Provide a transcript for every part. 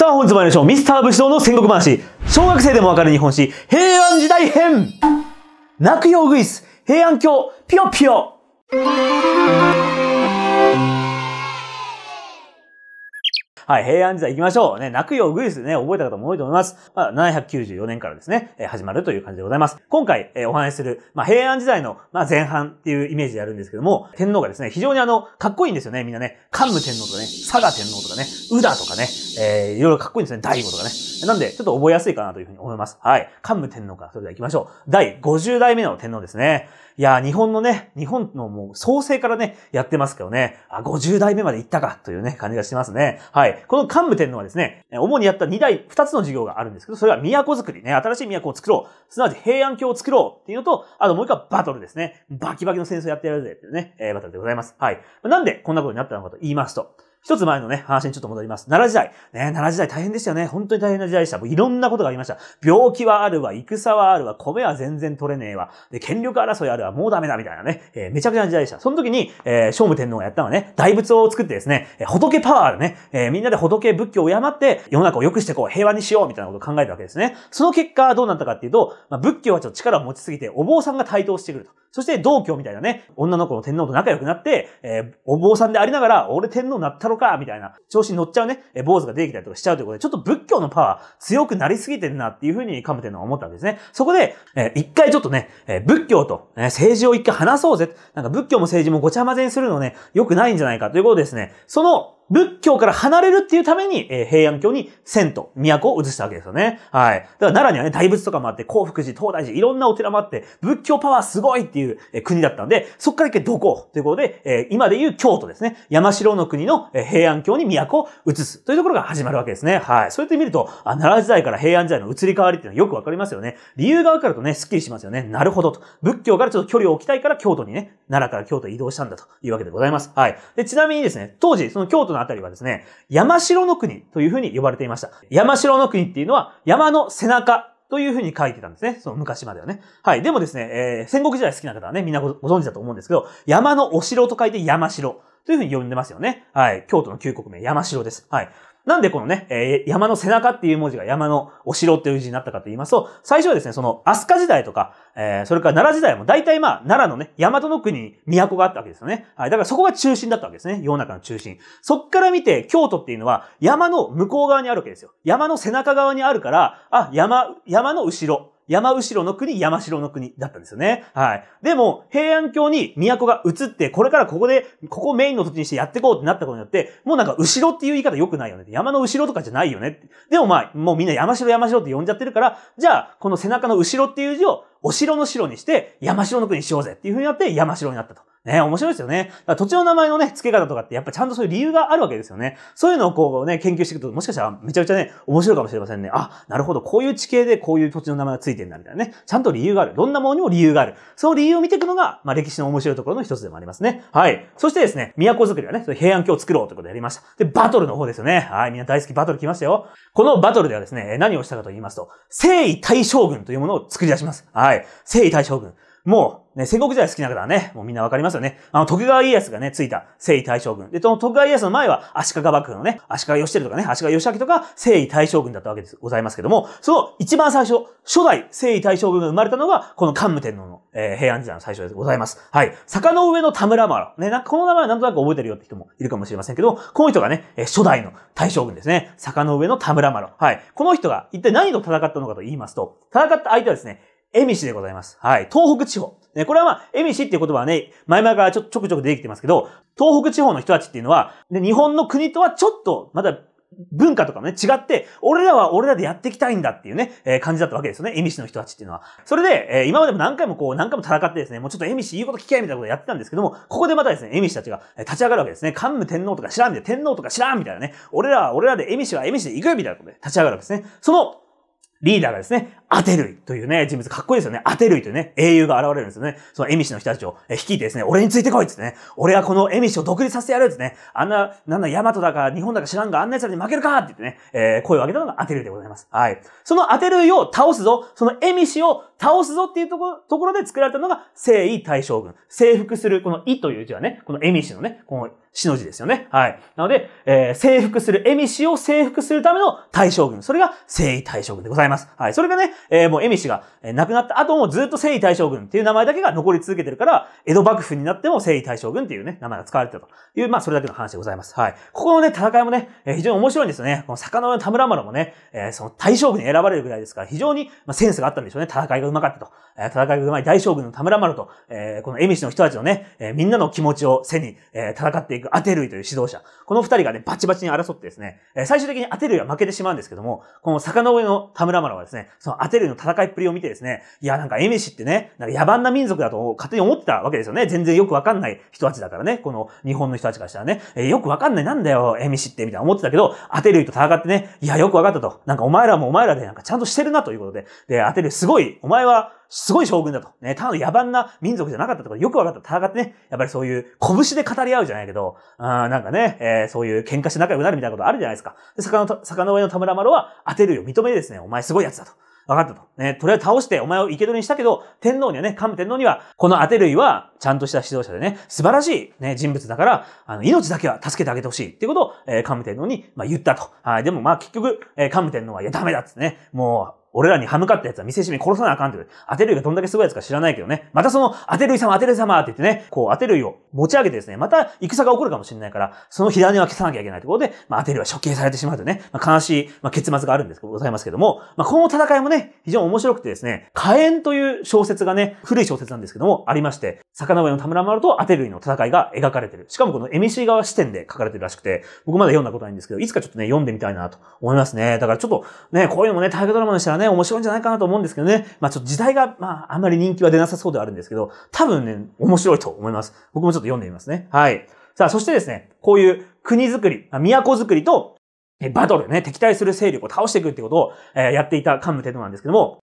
さあ本日参りましょう。ミスター武士道の戦国話。小学生でもわかる日本史、平安時代編泣くようぐいす、平安京、ぴよぴよはい、平安時代行きましょう。ね、泣くよ、ウグイスね、覚えた方も多いと思います。まあ、794年からですね、え始まるという感じでございます。今回、えお話しする、まあ、平安時代の、まあ、前半っていうイメージでやるんですけども、天皇がですね、非常にあの、かっこいいんですよね、みんなね。桓武天皇とかね、佐賀天皇とかね、宇田とかね、えー、いろいろかっこいいんですね、大悟とかね。なんで、ちょっと覚えやすいかなというふうに思います。はい。桓武天皇からそれでは行きましょう。第50代目の天皇ですね。いや、日本のね、日本のもう創生からね、やってますけどね、あ、50代目まで行ったかというね、感じがしますね。はい。この幹部天皇はですね、主にやった2代、2つの事業があるんですけど、それは都づくりね、新しい都を作ろう。すなわち平安京を作ろうっていうのと、あともう一個はバトルですね。バキバキの戦争やってやるぜっていうね、えー、バトルでございます。はい。なんでこんなことになったのかと言いますと、一つ前のね、話にちょっと戻ります。奈良時代。ね、奈良時代大変でしたよね。本当に大変な時代でした。もういろんなことがありました。病気はあるわ、戦はあるわ、米は全然取れねえわ、で、権力争いあるわ、もうダメだ、みたいなね、えー、めちゃくちゃな時代でした。その時に、えー、聖武天皇がやったのはね、大仏を作ってですね、えー、仏パワーあるね、えー、みんなで仏仏教を敬って、世の中を良くしてこう、平和にしよう、みたいなことを考えたわけですね。その結果、どうなったかっていうと、まあ、仏教はちょっと力を持ちすぎて、お坊さんが台頭してくると。そして同居みたいなね、女の子の天皇と仲良くなって、えー、お坊さんでありながら、俺天皇になったのか、みたいな、調子に乗っちゃうね、えー、坊主が出てきたりとかしちゃうということで、ちょっと仏教のパワー強くなりすぎてるなっていうふうに噛むてンのは思ったわけですね。そこで、えー、一回ちょっとね、えー、仏教と、えー、政治を一回話そうぜ。なんか仏教も政治もごちゃ混ぜにするのね、良くないんじゃないかということですね。その、仏教から離れるっていうために、えー、平安京に千と都を移したわけですよね。はい。だから奈良にはね、大仏とかもあって、幸福寺、東大寺、いろんなお寺もあって、仏教パワーすごいっていう、えー、国だったんで、そっから一回どこということで、えー、今で言う京都ですね。山城の国の、えー、平安京に都を移すというところが始まるわけですね。はい。そうやって見ると、あ奈良時代から平安時代の移り変わりっていうのはよくわかりますよね。理由がわかるとね、スッキリしますよね。なるほどと。仏教からちょっと距離を置きたいから京都にね、奈良から京都移動したんだというわけでございます。はい。で、ちなみにですね、当時、その京都のあたりはですね、山城の国というふうに呼ばれていました。山城の国っていうのは山の背中というふうに書いてたんですね。その昔まではね。はい。でもですね、えー、戦国時代好きな方はね、みんなご存知だと思うんですけど、山のお城と書いて山城。というふうに呼んでますよね。はい。京都の旧国名、山城です。はい。なんでこのね、えー、山の背中っていう文字が山のお城っていう字になったかと言いますと、最初はですね、その、飛鳥時代とか、えー、それから奈良時代も、大体まあ、奈良のね、大和の国に都があったわけですよね。はい。だからそこが中心だったわけですね。世の中の中心。そっから見て、京都っていうのは、山の向こう側にあるわけですよ。山の背中側にあるから、あ、山、山の後ろ。山後ろの国、山城の国だったんですよね。はい。でも、平安京に都が移って、これからここで、ここメインの土地にしてやっていこうってなったことによって、もうなんか後ろっていう言い方良くないよね。山の後ろとかじゃないよね。でもまあ、もうみんな山城山城って呼んじゃってるから、じゃあ、この背中の後ろっていう字をお城の城にして、山城の国にしようぜっていう風になって山城になったと。ね、面白いですよね。土地の名前のね、付け方とかってやっぱちゃんとそういう理由があるわけですよね。そういうのをこうね、研究していくと、もしかしたらめちゃくちゃね、面白いかもしれませんね。あ、なるほど、こういう地形でこういう土地の名前が付いてるんだみたいなね。ちゃんと理由がある。どんなものにも理由がある。その理由を見ていくのが、まあ歴史の面白いところの一つでもありますね。はい。そしてですね、都づくりはね、平安京を作ろうということでやりました。で、バトルの方ですよね。はい、みんな大好きバトル来ましたよ。このバトルではですね、何をしたかと言いますと、征夷大将軍というものを作り出します。ははい。征夷大将軍。もう、ね、戦国時代好きな方はね、もうみんなわかりますよね。あの、徳川家康がね、ついた征夷大将軍。で、その徳川家康の前は足利幕府のね、足利義輝とかね、足利義明とか征夷大将軍だったわけです、ございますけども、その一番最初、初代征夷大将軍が生まれたのが、この桓武天皇の、えー、平安時代の最初でございます。はい。坂の上の田村麻呂。ね、なんかこの名前はなんとなく覚えてるよって人もいるかもしれませんけども、この人がね、初代の大将軍ですね。坂の上の田村麻呂。はい。この人が一体何と戦ったのかと言いますと、戦った相手はですね、えみしでございます。はい。東北地方。ね、これはまあ、えみしっていう言葉はね、前々からちょちょくちょく出てきてますけど、東北地方の人たちっていうのは、ね、日本の国とはちょっと、まだ文化とかもね、違って、俺らは俺らでやっていきたいんだっていうね、えー、感じだったわけですよね。えみしの人たちっていうのは。それで、えー、今までも何回もこう、何回も戦ってですね、もうちょっとえみし言うこと聞きいみたいなことやってたんですけども、ここでまたですね、えみしたちが立ち上がるわけですね。桓武天皇とか知らんみたいな、天皇とか知らんみたいなね、俺らは俺らでえみしはえみしで行くみたいなことで立ち上がるわけですね。その、リーダーがですね、アテルイというね、人物かっこいいですよね。アテルイというね、英雄が現れるんですよね。そのエミシの人たちを率いてですね、俺についてこいっつってね、俺はこのエミシを独立させてやるってね、あんな、なんだ、ヤマトだか日本だか知らんがあんな奴らに負けるかって言ってね、えー、声を上げたのがアテルイでございます。はい。そのアテルイを倒すぞ、そのエミシを倒すぞっていうところ、ところで作られたのが、征夷大将軍。征服する、このイという字はね、このエミシのね、この死の字ですよね。はい。なので、えー、征服する、エミシを征服するための大将軍。それが征夷大将軍でございます。はい。それがね、えー、もうエミシが、亡くなった後もずっと征夷大将軍っていう名前だけが残り続けてるから、江戸幕府になっても征夷大将軍っていうね、名前が使われてたという、まあ、それだけの話でございます。はい。ここのね、戦いもね、えー、非常に面白いんですよね。この坂の上の田村丸もね、えー、その大将軍に選ばれるぐらいですから、非常に、まあ、センスがあったんでしょうね。戦いが上手かったと。えー、戦いが上手い大将軍の田村丸と、えー、このエミシの人たちのね、えー、みんなの気持ちを背に、えー、戦っていくアテルイという指導者。この二人がね、バチバチに争ってですね、え最終的にアテルイは負けてしまうんですけども、この坂の上の田村丸はですね、そのアテルイの戦いっぷりを見てですね、いや、なんかエミシってね、なんか野蛮な民族だと勝手に思ってたわけですよね。全然よくわかんない人たちだからね、この日本の人たちからしたらね、えよくわかんないなんだよ、エミシって、みたいな思ってたけど、アテルイと戦ってね、いや、よくわかったと。なんかお前らもお前らでなんかちゃんとしてるなということで、で、アテルイすごい、お前はすごい将軍だと。ね、ただの野蛮な民族じゃなかったとか、よくわかった。戦ってね、やっぱりそういう拳で語り合うじゃないけど、あなんかね、えー、そういう喧嘩して仲良くなるみたいなことあるじゃないですか。で、坂の、坂の上の田村丸は当てるよ、認めですね、お前すごいやつだと。分かったと。ね、とりあえず倒して、お前を生け捕りにしたけど、天皇にはね、神天皇には、このアテルイは、ちゃんとした指導者でね、素晴らしい、ね、人物だから、あの、命だけは助けてあげてほしいっていうことを、えー、神天皇に、まあ、言ったと。はい、でもまあ、結局、えー、神天皇は、いや、ダメだっつってね、もう、俺らに歯向かった奴は見せしめ殺さなあかんって当てるイがどんだけすごい奴か知らないけどね。またその、当てるい様、当てるい様って言ってね、こう、当てるイを持ち上げてですね、また戦が起こるかもしれないから、その火種は消さなきゃいけないということで、まあ、当てるいは処刑されてしまうとね、まあ、悲しい、まあ、結末があるんですございますけども、まあ、この戦いもね、非常に面白くてですね、火炎という小説がね、古い小説なんですけども、ありまして、魚上の田村丸と当てるイの戦いが描かれてる。しかもこの MC 側視点で書かれてるらしくて、僕まだ読んだことないんですけど、いつかちょっとね、読んでみたいなと思いますね。だからちょっと、ね、こういうのもね、大河ドラマでしたらね、面白いんじゃないかなと思うんですけどね。まあちょっと時代が、まああんまり人気は出なさそうではあるんですけど、多分ね、面白いと思います。僕もちょっと読んでみますね。はい。さあ、そしてですね、こういう国づくり、都づくりと、バトルね、敵対する勢力を倒していくってことを、えやっていたカンムテなんですけども、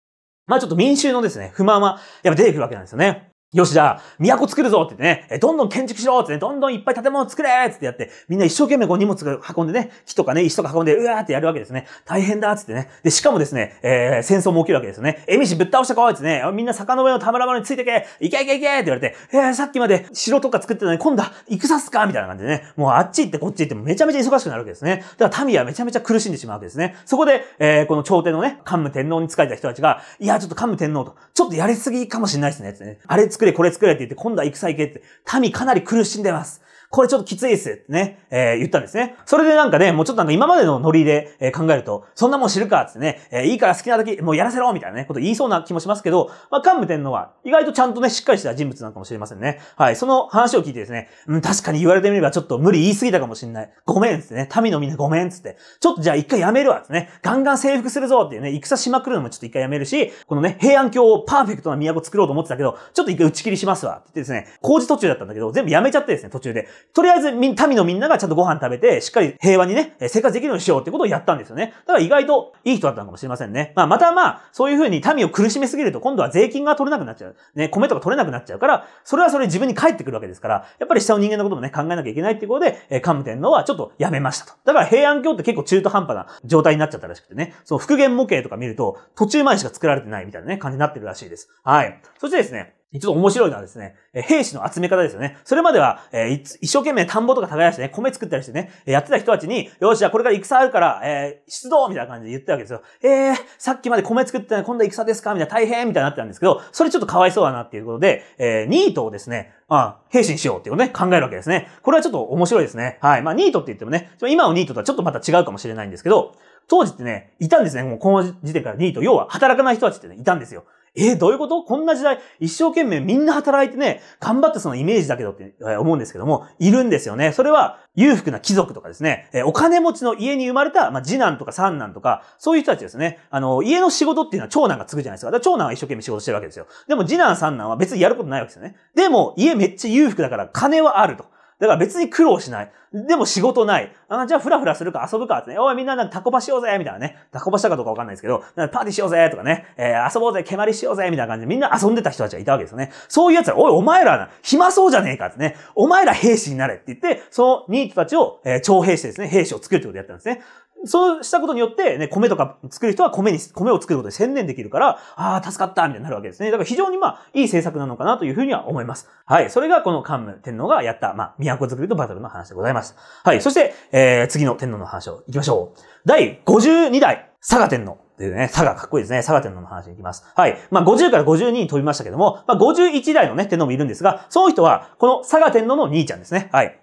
まあちょっと民衆のですね、不満は、やっぱ出てくるわけなんですよね。よし、じゃあ、都作るぞってね、どんどん建築しろってね、どんどんいっぱい建物作れってやって、みんな一生懸命こう荷物運んでね、木とかね、石とか運んで、うわーってやるわけですね。大変だっつってね。で、しかもですね、えー、戦争も起きるわけですよね。えみしぶっ倒してこいってね、みんな坂の上のたまらまについてけ、いけいけいけって言われて、えー、さっきまで城とか作ってたのに、今度は戦すかみたいな感じでね、もうあっち行ってこっち行ってめちゃめちゃ忙しくなるわけですね。だから民はめちゃめちゃ苦しんでしまうわけですね。そこで、えー、この朝廷のね、桓武天皇に仕えた人たちが、いや、ちょっと桓武天皇と、ちょっとやりすぎかもしれないですね、ってね。あれ作れ、これ作れって言って、今度は戦行けって。民かなり苦しんでます。これちょっときついっすってね、えー、言ったんですね。それでなんかね、もうちょっとなんか今までのノリで、え考えると、そんなもん知るかってね、えー、いいから好きなだけもうやらせろみたいなね、こと言いそうな気もしますけど、まあ、幹部天皇は意外とちゃんとね、しっかりした人物なのかもしれませんね。はい、その話を聞いてですね、うん、確かに言われてみればちょっと無理言い過ぎたかもしんない。ごめんっつってね、民のみんなごめんっつって、ちょっとじゃあ一回やめるわつってね、ガンガン征服するぞっていうね、戦しまくるのもちょっと一回やめるし、このね、平安京をパーフェクトな都作ろうと思ってたけど、ちょっと一回打ち切りしますわって言ってですね、工事途中だったんだけど、全部やめちゃってですね、途中で。とりあえず、民のみんながちゃんとご飯食べて、しっかり平和にね、生活できるようにしようってことをやったんですよね。だから意外といい人だったのかもしれませんね。まあ、またまあ、そういうふうに民を苦しめすぎると、今度は税金が取れなくなっちゃう。ね、米とか取れなくなっちゃうから、それはそれ自分に返ってくるわけですから、やっぱり下の人間のこともね、考えなきゃいけないっていうことで、えー、桓武天皇はちょっとやめましたと。だから平安京って結構中途半端な状態になっちゃったらしくてね、その復元模型とか見ると、途中前しか作られてないみたいなね、感じになってるらしいです。はい。そしてですね、一度面白いのはですね、兵士の集め方ですよね。それまでは、えー、一生懸命田んぼとか耕してね、米作ったりしてね、やってた人たちに、よし、じゃあこれから戦あるから、えー、出動みたいな感じで言ったわけですよ。えー、さっきまで米作ってたのに今度戦ですかみたいな大変みたいになってたんですけど、それちょっとかわいそうだなっていうことで、えー、ニートをですね、あ兵士にしようっていうね、考えるわけですね。これはちょっと面白いですね。はい。まあ、ニートって言ってもね、今のニートとはちょっとまた違うかもしれないんですけど、当時ってね、いたんですね。もうこの時点からニート。要は働かない人たちってね、いたんですよ。えー、どういうことこんな時代、一生懸命みんな働いてね、頑張ってそのイメージだけどって思うんですけども、いるんですよね。それは、裕福な貴族とかですね、えお金持ちの家に生まれた、まあ、次男とか三男とか、そういう人たちですね。あの、家の仕事っていうのは長男が継ぐじゃないですか。だから長男は一生懸命仕事してるわけですよ。でも次男三男は別にやることないわけですよね。でも、家めっちゃ裕福だから金はあると。だから別に苦労しない。でも仕事ない。あ、じゃあフラフラするか遊ぶかってね。おいみんななんかタコパしようぜみたいなね。タコパしたかどうかわかんないですけど、パーティーしようぜとかね。えー、遊ぼうぜ蹴鞠しようぜみたいな感じでみんな遊んでた人たちがいたわけですよね。そういう奴ら、おいお前らな、暇そうじゃねえかってね。お前ら兵士になれって言って、そのニートたちを、えー、徴兵してですね、兵士を作るってことやったんですね。そうしたことによって、ね、米とか作る人は米に、米を作ることに専念できるから、ああ、助かったみたいになるわけですね。だから非常にまあ、いい政策なのかなというふうには思います。はい。それがこの桓武天皇がやった、まあ、都づくりとバトルの話でございます。はい。そして、えー、次の天皇の話を行きましょう。第52代、佐賀天皇。というね、佐賀かっこいいですね。佐賀天皇の話に行きます。はい。まあ、50から52に飛びましたけども、まあ、51代のね、天皇もいるんですが、その人は、この佐賀天皇の兄ちゃんですね。はい。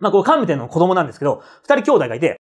まあ、この桓武天皇の子供なんですけど、二人兄弟がいて、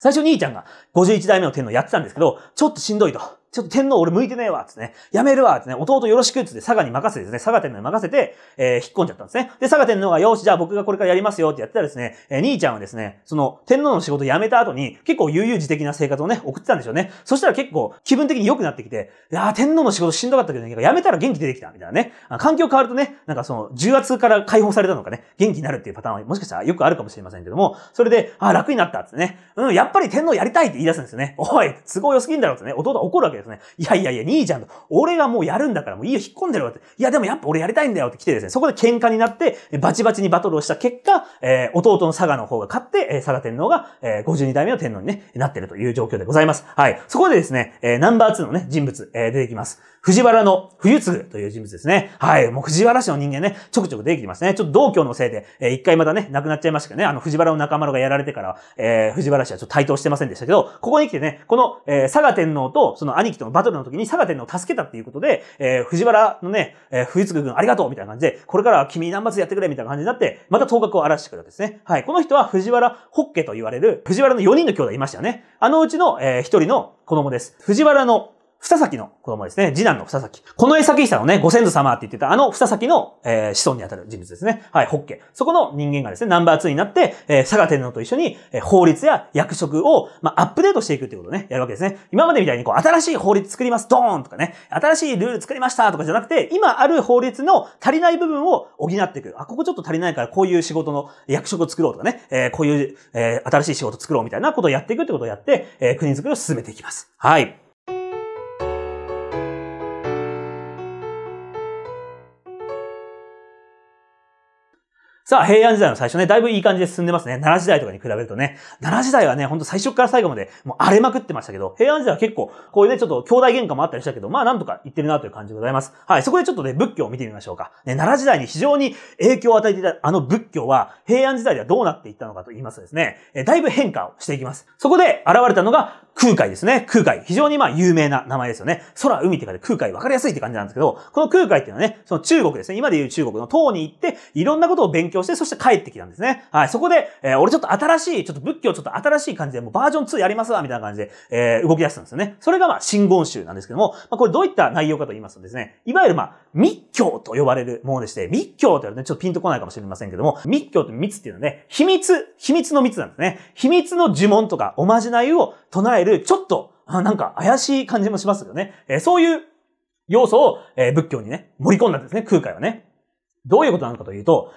最初兄ちゃんが51代目の天皇やってたんですけど、ちょっとしんどいと。ちょっと天皇俺向いてねえわつっね、やめるわつっね、弟よろしくつって佐賀に任せてですね、佐賀天皇に任せて、えー、引っ込んじゃったんですね。で、佐賀天皇が、よし、じゃあ僕がこれからやりますよってやってたらですね、えー、兄ちゃんはですね、その、天皇の仕事辞めた後に、結構悠々自適な生活をね、送ってたんでしょうね。そしたら結構、気分的に良くなってきて、いやー、天皇の仕事しんどかったけどね、辞めたら元気出てきた、みたいなね。環境変わるとね、なんかその、重圧から解放されたのかね、元気になるっていうパターンは、もしかしたらよくあるかもしれませんけども、それで、あ、楽になったっつね、うん、やっぱり天皇やりたいって言い出すんですよね。おい、都合良すぎんだろってね、弟怒るわけけですね。いやいやいや、兄ちゃんと、俺がもうやるんだから、もういいよ、引っ込んでろって。いや、でもやっぱ俺やりたいんだよって来てですね、そこで喧嘩になって、バチバチにバトルをした結果、えー、弟の佐賀の方が勝って、えー、佐賀天皇が、えー、52代目の天皇に、ね、なってるという状況でございます。はい。そこでですね、えー、ナンバー2のね、人物、えー、出てきます。藤原の冬継という人物ですね。はい。もう藤原氏の人間ね、ちょくちょく出てきますね。ちょっと同居のせいで、えー、一回またね、亡くなっちゃいましたけどね、あの、藤原の仲間がやられてから、えー、藤原氏はちょっと対等してませんでしたけど、ここに来てね、この、えー、佐賀天皇とその兄貴とのバトルの時に佐賀天皇を助けたっていうことで、えー、藤原のね、えー、冬継君ありがとうみたいな感じで、これからは君何末やってくれみたいな感じになって、また頭角を荒らしてくるわけですね。はい。この人は藤原ホッケと言われる、藤原の4人の兄弟いましたよね。あのうちの、えー、1人の子供です。藤原のさきの子供ですね。次男の房崎。この江崎久のね、ご先祖様って言ってたあの房崎の、えー、子孫にあたる人物ですね。はい、ホッケ。そこの人間がですね、ナンバー2になって、えー、佐賀天皇と一緒に、えー、法律や役職を、まあ、アップデートしていくってことをね、やるわけですね。今までみたいにこう、新しい法律作ります、ドーンとかね、新しいルール作りましたとかじゃなくて、今ある法律の足りない部分を補っていく。あ、ここちょっと足りないからこういう仕事の役職を作ろうとかね、えー、こういう、えー、新しい仕事作ろうみたいなことをやっていくってことをやって、えー、国づくりを進めていきます。はい。さあ、平安時代の最初ね、だいぶいい感じで進んでますね。奈良時代とかに比べるとね。奈良時代はね、ほんと最初から最後までもう荒れまくってましたけど、平安時代は結構、こういうね、ちょっと兄弟喧嘩もあったりしたけど、まあなんとか言ってるなという感じでございます。はい、そこでちょっとね、仏教を見てみましょうか。ね、奈良時代に非常に影響を与えていたあの仏教は、平安時代ではどうなっていったのかと言いますとですね、えだいぶ変化をしていきます。そこで現れたのが、空海ですね。空海。非常にまあ有名な名前ですよね。空、海って書いて空海分かりやすいって感じなんですけど、この空海っていうのはね、その中国ですね。今で言う中国の唐に行って、いろんなことを勉強強して、そして帰ってきたんですね。はい。そこで、えー、俺ちょっと新しい、ちょっと仏教ちょっと新しい感じで、もうバージョン2やりますわ、みたいな感じで、えー、動き出したんですよね。それがまあ、真言宗なんですけども、まあ、これどういった内容かと言いますとですね、いわゆるまあ、密教と呼ばれるものでして、密教というのはね、ちょっとピンとこないかもしれませんけども、密教って密っていうのはね、秘密、秘密の密なんですね。秘密の呪文とかおまじないを唱える、ちょっと、なんか怪しい感じもしますけどね。えー、そういう要素を、えー、仏教にね、盛り込んだんですね、空海はね。どういうことなのかというと、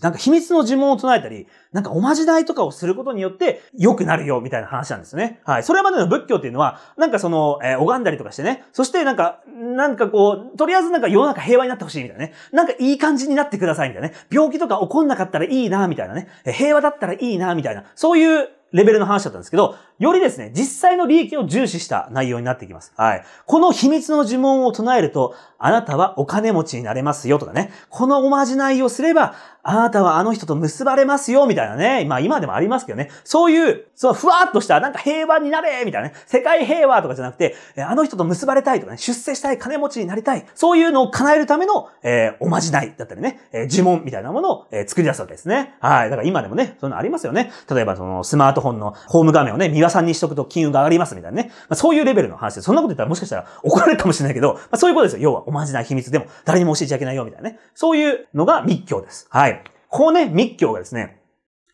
なんか秘密の呪文を唱えたり、なんかおまじないとかをすることによって良くなるよ、みたいな話なんですね。はい。それまでの仏教っていうのは、なんかその、えー、拝んだりとかしてね、そしてなんか、なんかこう、とりあえずなんか世の中平和になってほしいみたいなね。なんかいい感じになってくださいみたいなね。病気とか起こんなかったらいいな、みたいなね。平和だったらいいな、みたいな。そういうレベルの話だったんですけど、よりですね、実際の利益を重視した内容になってきます。はい。この秘密の呪文を唱えると、あなたはお金持ちになれますよとかね。このおまじないをすれば、あなたはあの人と結ばれますよみたいなね。まあ今でもありますけどね。そういう、そのふわっとしたなんか平和になれみたいなね。世界平和とかじゃなくて、あの人と結ばれたいとかね。出世したい、金持ちになりたい。そういうのを叶えるための、えー、おまじないだったりね。え呪文みたいなものを、え作り出すわけですね。はい。だから今でもね、そういうのありますよね。例えばそのスマートフォンのホーム画面をね、三輪さんにしとくと金運が上がりますみたいなね。まあ、そういうレベルの話で、そんなこと言ったらもしかしたら怒られるかもしれないけど、まあ、そういうことですよ。要は、マジな秘密でも誰にも教えちゃいけないよみたいなね。そういうのが密教です。はい。こうね、密教がですね、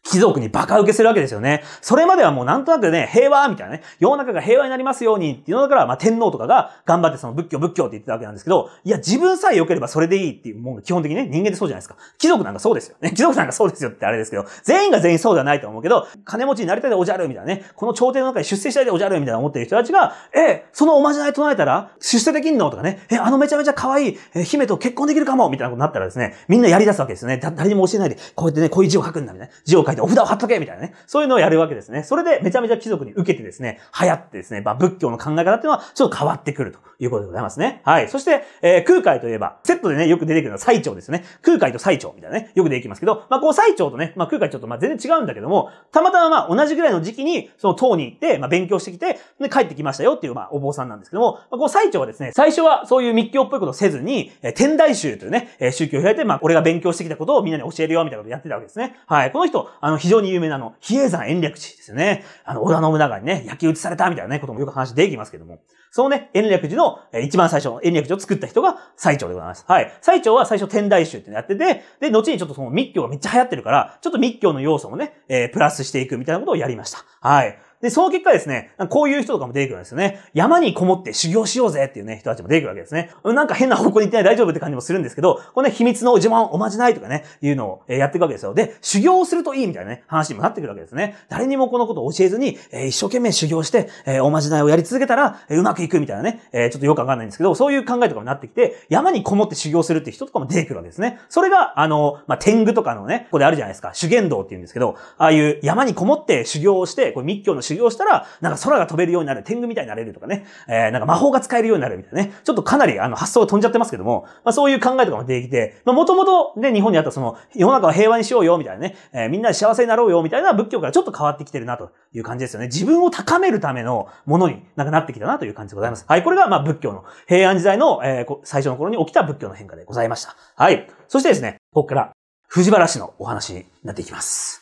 貴族にバカ受けするわけですよね。それまではもうなんとなくね、平和みたいなね、世の中が平和になりますようにっていうのだから、まあ天皇とかが頑張ってその仏教仏教って言ってたわけなんですけど、いや自分さえ良ければそれでいいっていうもんが基本的にね、人間ってそうじゃないですか。貴族なんかそうですよね。貴族なんかそうですよってあれですけど、全員が全員そうではないと思うけど、金持ちになりたいでおじゃるみたいなね、この朝廷の中に出世したいでおじゃるみたいな思ってる人たちが、え、そのおまじない唱えたら出世できんのとかね、え、あのめちゃめちゃ可愛い姫と結婚できるかもみたいなことになったらですね、みんなやり出すわけですよね。誰にも教えないで、こうやってね、こういう字を書くんだみたいな。字を書いてお札を貼っとけみたいなね。そういうのをやるわけですね。それでめちゃめちゃ貴族に受けてですね、流行ってですね、まあ仏教の考え方っていうのはちょっと変わってくるということでございますね。はい。そして、えー、空海といえば、セットでね、よく出てくるのは最長ですね。空海と最長みたいなね、よく出てきますけど、まあこう最長とね、まあ空海ちょっとまあ全然違うんだけども、たまたままあ同じぐらいの時期に、その塔に行って、まあ勉強してきて、で帰ってきましたよっていうまあお坊さんなんですけども、まあ、こう最長はですね、最初はそういう密教っぽいことをせずに、えー、天台宗というね、えー、宗教を開いて、まあ俺が勉強してきたことをみんなに教えるよみたいなことをやってたわけですね。はい。この人、あの、非常に有名なあの、比叡山延暦寺ですよね。あの、織田信長にね、焼き討ちされたみたいなね、こともよく話できますけども。そのね、延暦寺の、え一番最初、の延暦寺を作った人が最長でございます。はい。最長は最初天台宗ってやってて、で、後にちょっとその密教がめっちゃ流行ってるから、ちょっと密教の要素もね、えー、プラスしていくみたいなことをやりました。はい。で、その結果ですね、こういう人とかも出てくるんですよね。山にこもって修行しようぜっていうね、人たちも出てくるわけですね。なんか変な方向に行ってない大丈夫って感じもするんですけど、このね、秘密の自慢おまじないとかね、いうのをやっていくわけですよ。で、修行するといいみたいなね、話にもなってくるわけですね。誰にもこのことを教えずに、一生懸命修行して、おまじないをやり続けたら、うまくいくみたいなね、えちょっとよくわかんないんですけど、そういう考えとかもなってきて、山にこもって修行するって人とかも出てくるわけですね。それが、あの、まあ、天狗とかのね、ここであるじゃないですか、修験道って言うんですけど、ああいう山にこもって修行をして、これ密教の修行したら、なんか空が飛べるようになる、天狗みたいになれるとかね、えー、なんか魔法が使えるようになるみたいなね、ちょっとかなりあの発想が飛んじゃってますけども、まあそういう考えとかも出てきて、まあもともとね、日本にあったその、世の中を平和にしようよみたいなね、えー、みんな幸せになろうよみたいな仏教からちょっと変わってきてるなという感じですよね。自分を高めるためのものになくなってきたなという感じでございます。はい、これがまあ仏教の平安時代の、えー、最初の頃に起きた仏教の変化でございました。はい。そしてですね、ここから藤原氏のお話になっていきます。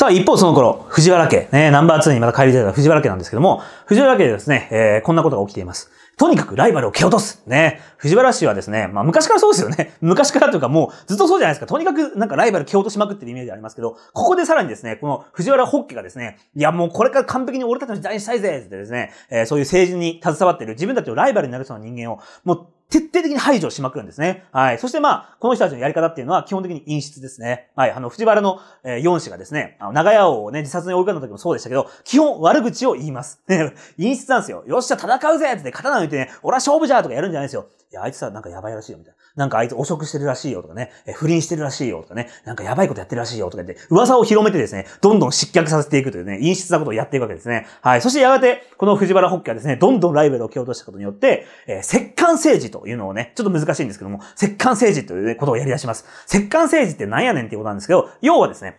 さあ、一方その頃、藤原家、ね、ナンバー2にまた帰り出た藤原家なんですけども、藤原家でですね、えー、こんなことが起きています。とにかくライバルを蹴落とす。ね。藤原氏はですね、まあ昔からそうですよね。昔からというかもうずっとそうじゃないですか。とにかくなんかライバル蹴落としまくってるイメージありますけど、ここでさらにですね、この藤原北家がですね、いやもうこれから完璧に俺たちの時代にしたいぜってですね、えー、そういう政治に携わっている自分たちをライバルになるその人間を、もう徹底的に排除しまくるんですね。はい。そしてまあ、この人たちのやり方っていうのは基本的に陰湿ですね。はい。あの、藤原の、えー、四子がですね、あの、長屋王をね、自殺に追いかけた時もそうでしたけど、基本悪口を言います。ね 陰湿なんですよ。よっしゃ、戦うぜって刀抜いてね、俺は勝負じゃとかやるんじゃないですよ。いや、あいつさ、なんかやばいらしいよ、みたいな。なんかあいつ汚職してるらしいよとかね、え不倫してるらしいよとかね、なんかやばいことやってるらしいよとか言って、噂を広めてですね、どんどん失脚させていくというね、陰湿なことをやっていくわけですね。はい。そしてやがて、この藤原北家はですね、どんどんライバルを落としたことによって、えー、折政治とというのをね、ちょっと難しいんですけども、摂関政治という、ね、ことをやり出します。摂関政治って何やねんっていうことなんですけど、要はですね、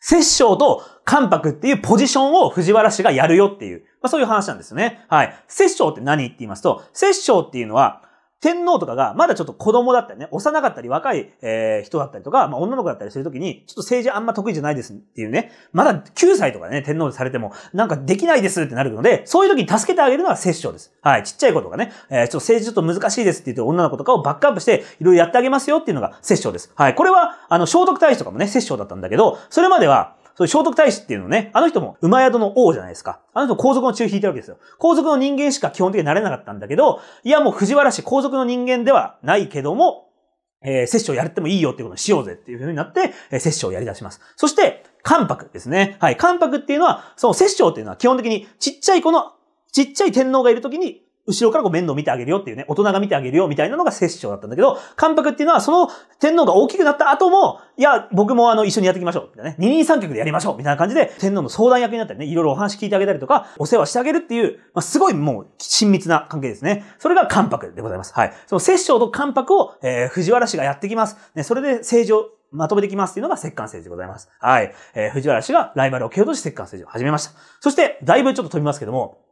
摂政と関白っていうポジションを藤原氏がやるよっていう、まあ、そういう話なんですよね。はい。摂政って何って言いますと、摂政っていうのは、天皇とかが、まだちょっと子供だったりね、幼かったり若い、えー、人だったりとか、まあ女の子だったりするときに、ちょっと政治あんま得意じゃないですっていうね、まだ9歳とかね、天皇でされても、なんかできないですってなるので、そういう時に助けてあげるのは摂政です。はい、ちっちゃい子とかね、えー、ちょっと政治ちょっと難しいですって言って女の子とかをバックアップして、いろいろやってあげますよっていうのが摂政です。はい、これは、あの、聖徳太子とかもね、摂政だったんだけど、それまでは、そういう聖徳太子っていうのね、あの人も馬宿の王じゃないですか。あの人皇族の血を引いてるわけですよ。皇族の人間しか基本的になれなかったんだけど、いやもう藤原氏皇族の人間ではないけども、えー、摂政やってもいいよっていうことにしようぜっていうふうになって、えー、摂政をやり出します。そして、関白ですね。はい。関白っていうのは、その摂政っていうのは基本的にちっちゃい子の、ちっちゃい天皇がいるときに後ろからこう面倒見てあげるよっていうね、大人が見てあげるよみたいなのが摂政だったんだけど、関白っていうのはその天皇が大きくなった後も、いや、僕もあの一緒にやっていきましょう。みたいなね、二人三脚でやりましょう。みたいな感じで、天皇の相談役になったりね、いろいろお話聞いてあげたりとか、お世話してあげるっていう、まあ、すごいもう親密な関係ですね。それが関白でございます。はい。その摂政と関白を、えー、藤原氏がやってきます。ね、それで政治をまとめてきますっていうのが摂関政治でございます。はい。えー、藤原氏がライバルを蹴落とし摂関政治を始めました。そして、だいぶちょっと飛びますけども、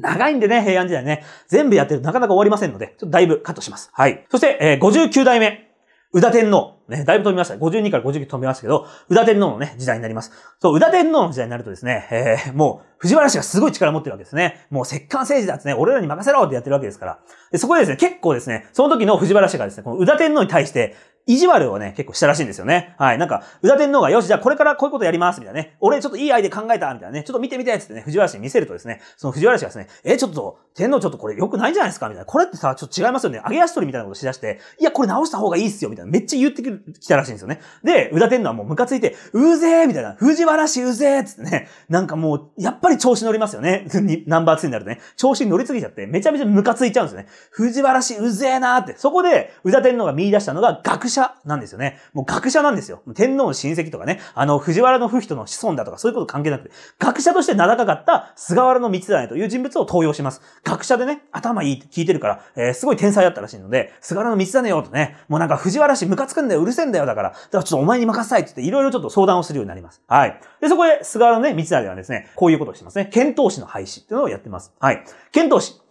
長いんでね、平安時代ね。全部やってるとなかなか終わりませんので、ちょっとだいぶカットします。はい。そして、えー、59代目。宇田天皇。ね、だいぶ飛びました。52から59飛びましたけど、宇田天皇のね、時代になります。そう、宇田天皇の時代になるとですね、えー、もう、藤原氏がすごい力持ってるわけですね。もう、摂関政治だってね、俺らに任せろってやってるわけですから。で、そこでですね、結構ですね、その時の藤原氏がですね、この宇田天皇に対して、意地悪をね、結構したらしいんですよね。はい。なんか、宇田天皇が、よし、じゃあこれからこういうことやります、みたいなね。俺ちょっといいアイデア考えた、みたいなね。ちょっと見てみて、つってね、藤原氏に見せるとですね、その藤原氏がですね、え、ちょっと、天皇ちょっとこれ良くないんじゃないですかみたいな。これってさ、ちょっと違いますよね。揚げ足取りみたいなことしだして、いや、これ直した方がいいっすよ、みたいな。めっちゃ言ってきたらしいんですよね。で、宇田天皇はもうムカついて、うぜーみたいな。藤原氏うぜーつってね。なんかもう、やっぱり調子乗りますよね。ナンバー2になるとね。調子に乗りすぎちゃって、めちゃめちゃムカついちゃうんですよね。藤原氏うぜーなーって。そこで、宇田天皇が見出したのが、学習者なんですよね。もう学者なんですよ。天皇の親戚とかね、あの、藤原の夫人の子孫だとかそういうこと関係なくて、学者として名高かった菅原道真という人物を登用します。学者でね、頭いいって聞いてるから、えー、すごい天才だったらしいので、菅原道真よとね、もうなんか藤原氏ムカつくんだよ、うるせえんだよ、だから、だからちょっとお前に任せたいって言って、いろいろちょっと相談をするようになります。はい。で、そこで菅原のね、道真はですね、こういうことをしてますね。遣唐使の廃止っていうのをやってます。はい。遣唐使。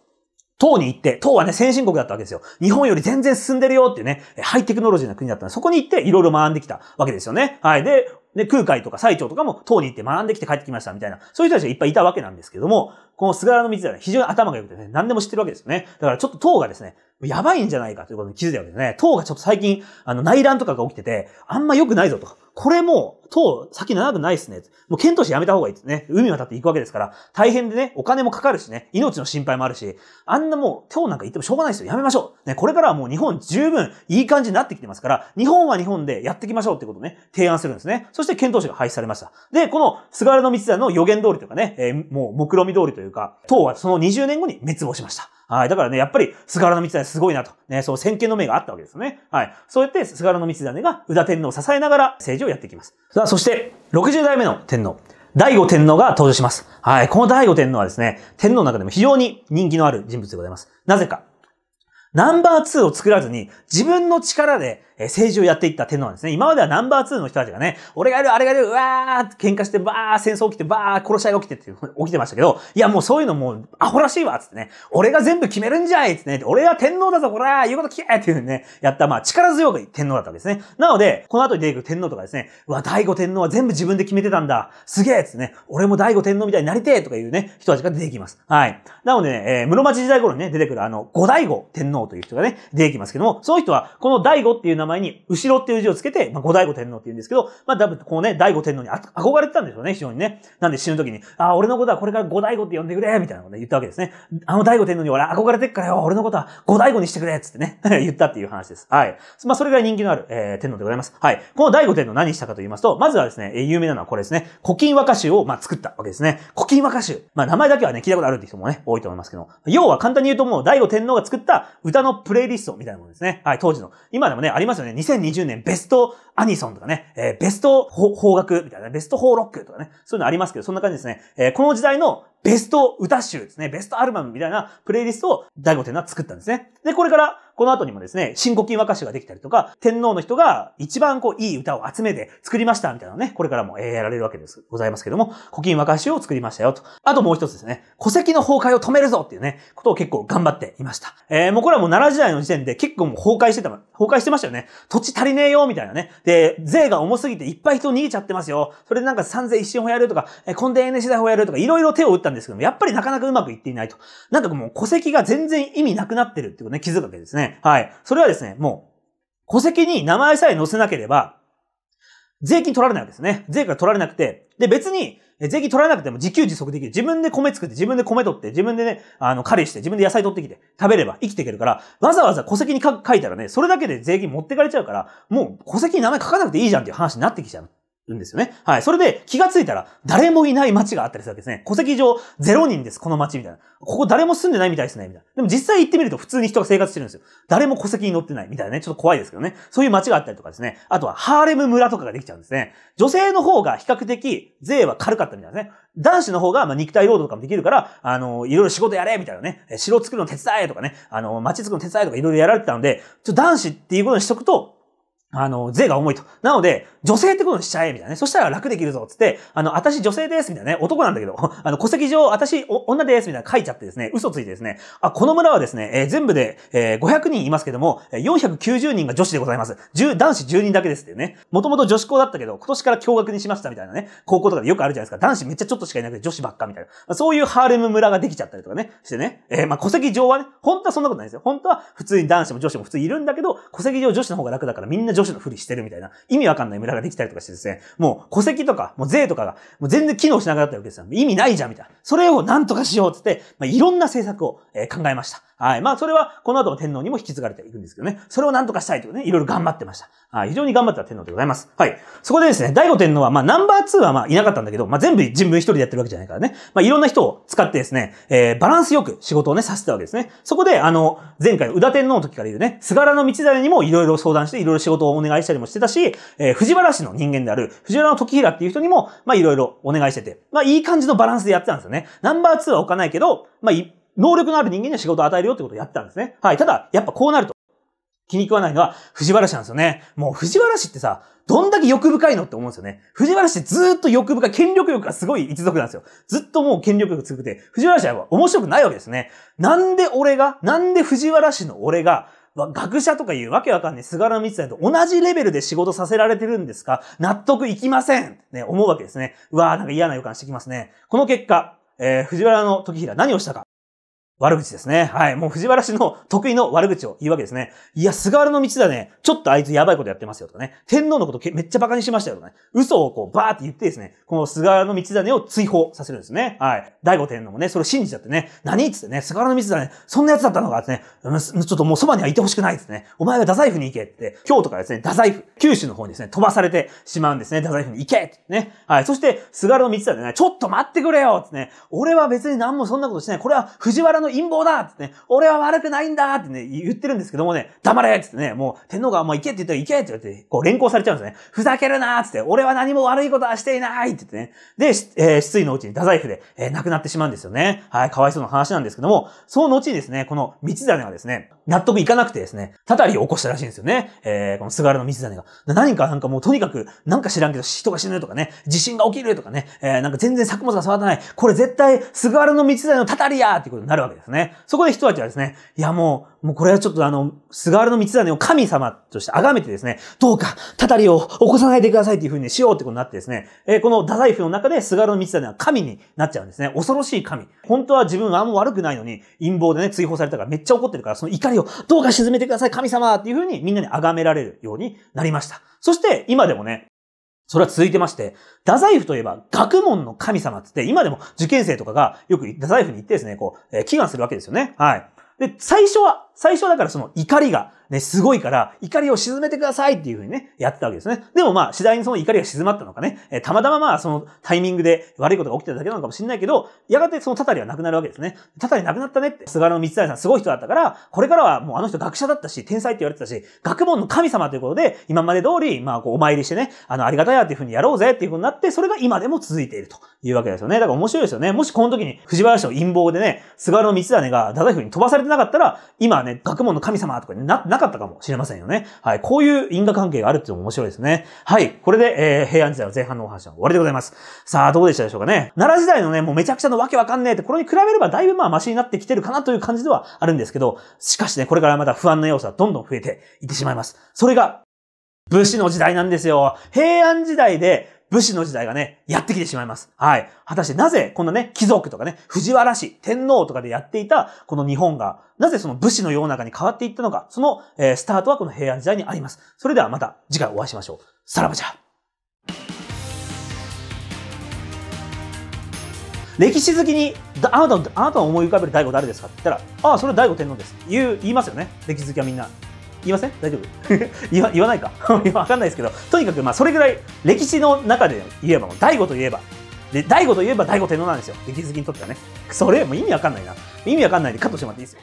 唐に行って、唐はね、先進国だったわけですよ。日本より全然進んでるよっていうね、ハイテクノロジーな国だったそこに行っていろいろ学んできたわけですよね。はい。で、で、空海とか最澄とかも唐に行って学んできて帰ってきましたみたいな、そういう人たちがいっぱいいたわけなんですけども、この菅原道真は非常に頭が良くてね、何でも知ってるわけですよね。だからちょっと唐がですね、やばいんじゃないかということに気づいたわけですね。党がちょっと最近、あの、内乱とかが起きてて、あんま良くないぞと。これもう、糖、先長くないっすね。もう検討してやめた方がいいですね。海渡って行くわけですから、大変でね、お金もかかるしね、命の心配もあるし、あんなもう、糖なんか行ってもしょうがないですよ。やめましょう。ね、これからはもう日本十分いい感じになってきてますから、日本は日本でやっていきましょうってことをね、提案するんですね。そして検討士が廃止されました。で、この、菅原道山の予言通りというかね、えー、もう、目論見通りというか、党はその20年後に滅亡しました。はい。だからね、やっぱり、菅原道真すごいなと。ね、そう、先見の目があったわけですよね。はい。そうやって、菅原道真が宇田天皇を支えながら政治をやっていきます。さあ、そして、60代目の天皇。醍醐天皇が登場します。はい。この醍醐天皇はですね、天皇の中でも非常に人気のある人物でございます。なぜか。ナンバー2を作らずに、自分の力で政治をやっていった天皇なんですね。今まではナンバー2の人たちがね、俺がやる、あれがやる、うわー喧嘩して、ばー戦争起きて、ばー殺し合いが起きてって、起きてましたけど、いやもうそういうのもう、アホらしいわつってね、俺が全部決めるんじゃいつってね、俺は天皇だぞ、こらは、言うこと聞けっていうね、やった、まあ力強く天皇だったわけですね。なので、この後に出てくる天皇とかですね、うわ、醍醐天皇は全部自分で決めてたんだ、すげえつってね、俺も醍醐天皇みたいになりてーとかいうね、人たちが出てきます。はい。なので、ね、えー、室町時代頃にね、出てくるあの、五醍醐天皇皇という人がね、出てきますけども、その人は、この醍醐っていう名前に、後ろっていう字をつけて、まあ、後醍醐天皇って言うんですけど、まあ、多分、こうね、醍醐天皇に憧れてたんでしょうね、非常にね。なんで死ぬ時に、ああ、俺のことはこれから後醍醐って呼んでくれ、みたいなこと言ったわけですね。あの醍醐天皇に俺憧れてっからよ、俺のことは後醍醐にしてくれ、っつってね、言ったっていう話です。はい。まあ、それぐらい人気のある、えー、天皇でございます。はい。この醍醐天皇何したかと言いますと、まずはですね、え有名なのはこれですね。古今和歌集を、まあ、作ったわけですね。古今和歌集。まあ、名前だけはね、聞いたことあるって人もね、多いと思いますけど、要は簡単に言うともう、醍醐天皇が作った歌歌のプレイリストみたいなものですね。はい、当時の。今でもね、ありますよね。2020年ベストアニソンとかね、えー、ベスト方楽みたいな、ベスト邦ロックとかね、そういうのありますけど、そんな感じですね。えー、この時代のベスト歌集ですね、ベストアルバムみたいなプレイリストを第5天皇は作ったんですね。で、これから、この後にもですね、新古今和歌集ができたりとか、天皇の人が一番こう、いい歌を集めて作りましたみたいなのね、これからもやられるわけです、ございますけども、古今和歌集を作りましたよと。あともう一つですね、戸籍の崩壊を止めるぞっていうね、ことを結構頑張っていました。えー、もうこれはもう奈良時代の時点で結構もう崩壊してた、崩壊してましたよね。土地足りねえよみたいなね。で、税が重すぎていっぱい人逃げちゃってますよ。それでなんか三税一新法やるとか、えー、根底 N 次第法やるとか、いろいろ手を打ったんですけども、やっぱりなかなかうまくいっていないと。なんかもう戸籍が全然意味なくなってるっていうね、気づくわけですね。はい。それはですね、もう、戸籍に名前さえ載せなければ、税金取られないわけですね。税が取られなくて、で別に、税金取られなくても自給自足できる。自分で米作って、自分で米取って、自分でね、あの、狩りして、自分で野菜取ってきて、食べれば生きていけるから、わざわざ戸籍に書いたらね、それだけで税金持ってかれちゃうから、もう戸籍に名前書かなくていいじゃんっていう話になってきちゃう。るんですよね。はい。それで気がついたら誰もいない街があったりするわけですね。戸籍上0人です、この街みたいな。ここ誰も住んでないみたいですね、みたいな。でも実際行ってみると普通に人が生活してるんですよ。誰も戸籍に載ってないみたいなね。ちょっと怖いですけどね。そういう街があったりとかですね。あとはハーレム村とかができちゃうんですね。女性の方が比較的税は軽かったみたいですね。男子の方がま肉体労働とかもできるから、あの、いろいろ仕事やれみたいなね。城作るの手伝えとかね。あの、街作るの手伝えとかいろいろやられてたので、ちょ男子っていうことにしとくと、あの、税が重いと。なので、女性ってことにしちゃえ、みたいなね。そしたら楽できるぞ、つって、あの、私女性です、みたいなね。男なんだけど、あの、戸籍上、私女です、みたいな書いちゃってですね、嘘ついてですね。あ、この村はですね、えー、全部で、えー、500人いますけども、490人が女子でございます。10、男子10人だけですっていうね。もともと女子校だったけど、今年から共学にしました、みたいなね。高校とかでよくあるじゃないですか。男子めっちゃちょっとしかいなくて女子ばっか、みたいな。そういうハーレム村ができちゃったりとかね。してね。えー、まあ、戸籍上はね、本当はそんなことないですよ。本当は普通に男子も女子も普通いるんだけど、戸籍上女子の方が楽だからみんな女子主のふりしてるみたいな、意味わかんない村ができたりとかしてですね、もう戸籍とか、もう税とかが、もう全然機能しなくなったわけですよ。意味ないじゃん、みたいな。それをなんとかしようってって、まあ、いろんな政策を、え考えました。はい。まあ、それは、この後天皇にも引き継がれていくんですけどね。それを何とかしたいというね、いろいろ頑張ってました。はい。非常に頑張った天皇でございます。はい。そこでですね、第五天皇は、まあ、ナンバー2はまあ、いなかったんだけど、まあ、全部人文一人でやってるわけじゃないからね。まあ、いろんな人を使ってですね、えー、バランスよく仕事をね、させたわけですね。そこで、あの、前回、宇田天皇の時から言うね、菅原道真にもいろいろ相談して、いろいろ仕事をお願いしたりもしてたし、えー、藤原氏の人間である、藤原時平っていう人にも、まあ、いろいろお願いしてて、まあ、いい感じのバランスでやってたんですよね。ナンバー2は置かないけど、まあ、能力のある人間には仕事を与えるよってことをやってたんですね。はい。ただ、やっぱこうなると。気に食わないのは藤原氏なんですよね。もう藤原氏ってさ、どんだけ欲深いのって思うんですよね。藤原氏ってずーっと欲深い、権力欲がすごい一族なんですよ。ずっともう権力欲強くて、藤原氏は面白くないわけですね。なんで俺が、なんで藤原氏の俺が、学者とかいうわけわかんない菅原道さんと同じレベルで仕事させられてるんですか納得いきませんね、思うわけですね。うわーなんか嫌な予感してきますね。この結果、えー、藤原の時平何をしたか悪口ですね。はい。もう藤原氏の得意の悪口を言うわけですね。いや、菅原の道だね。ちょっとあいつやばいことやってますよとかね。天皇のことめっちゃ馬鹿にしましたよとかね。嘘をこうバーって言ってですね、この菅原の道ねを追放させるんですね。はい。第五天皇もね、それを信じちゃってね。何つってね、菅原の道だね。そんな奴だったのかってね、ちょっともうそばにはいてほしくないですね。お前は太宰府に行けって。京都からですね、太宰府、九州の方にですね、飛ばされてしまうんですね。太宰府に行けってね。はい。そして、菅原の道だね、ちょっと待ってくれよってね。俺は別に何もそんなことしてない。これは藤原のの陰謀だってね、俺は悪くないんだってね、言ってるんですけどもね、黙れってね、もう天皇がもう行けって言ったら行けって言って、こう連行されちゃうんですね。ふざけるなって言って、俺は何も悪いことはしていないって言ってね。で、えー、失意のうちに太宰府で、えー、亡くなってしまうんですよね。はい、かわいそうな話なんですけども、その後にですね、この道真はですね、納得いかなくてですね、たたりを起こしたらしいんですよね。えー、この菅原の道真が。何かなんかもうとにかく、なんか知らんけど人が死ぬとかね、地震が起きるとかね、えー、なんか全然作物が育たない。これ絶対菅原の道真のたたりやっていうことになるわけです。けですね。そこで人たちはですね、いやもう、もうこれはちょっとあの、菅原道真を神様として崇めてですね、どうか、たたりを起こさないでくださいっていう風にしようってことになってですね、えー、この太宰府の中で菅原道真は神になっちゃうんですね。恐ろしい神。本当は自分はあんま悪くないのに、陰謀でね、追放されたからめっちゃ怒ってるから、その怒りをどうか沈めてください、神様っていう風にみんなに崇められるようになりました。そして、今でもね、それは続いてまして、太宰府といえば学問の神様ってって、今でも受験生とかがよく太宰府に行ってですね、こう、えー、祈願するわけですよね。はい。で、最初は、最初はだからその怒りが、ね、すごいから、怒りを沈めてくださいっていうふうにね、やってたわけですね。でもまあ、次第にその怒りが静まったのかね、えたまたままあ、そのタイミングで悪いことが起きてただけなのかもしれないけど、やがてそのたたりはなくなるわけですね。たたりなくなったねって、菅原道真さんすごい人だったから、これからはもうあの人学者だったし、天才って言われてたし、学問の神様ということで、今まで通り、まあ、こう、お参りしてね、あの、ありがたいやっていうふうにやろうぜっていうふうになって、それが今でも続いているというわけですよね。だから面白いですよね。もしこの時に藤原氏の陰謀でね、菅原道真が太宰府に飛ばされてなかったら、今ね、学問の神様とかにななかったかもしれませんよね。はい。こういう因果関係があるっていうのも面白いですね。はい。これで、えー、平安時代の前半のお話は終わりでございます。さあ、どうでしたでしょうかね。奈良時代のね、もうめちゃくちゃのわけわかんねえって、これに比べればだいぶまあマシになってきてるかなという感じではあるんですけど、しかしね、これからまた不安な要素はどんどん増えていってしまいます。それが、武士の時代なんですよ。平安時代で武士の時代がね、やってきてしまいます。はい。果たしてなぜ、こんなね、貴族とかね、藤原氏、天皇とかでやっていた、この日本が、なぜその武士の世の中に変わっていったのか、その、えー、スタートはこの平安時代にあります。それではまた次回お会いしましょう。さらばじゃ。歴史好きに、あなた、あなたの思い浮かべる大悟誰ですかって言ったら、ああ、それは大悟天皇です。言う、言いますよね。歴史好きはみんな。言いません大丈夫 言わ言わないか わかんないですけど、とにかくまあそれぐらい歴史の中で言えば、大悟といえば、で、大悟といえば大悟天皇なんですよ。歴史好きにとってはね。それ、もう意味わかんないな。意味わかんないんでカットしてもらっていいですよ。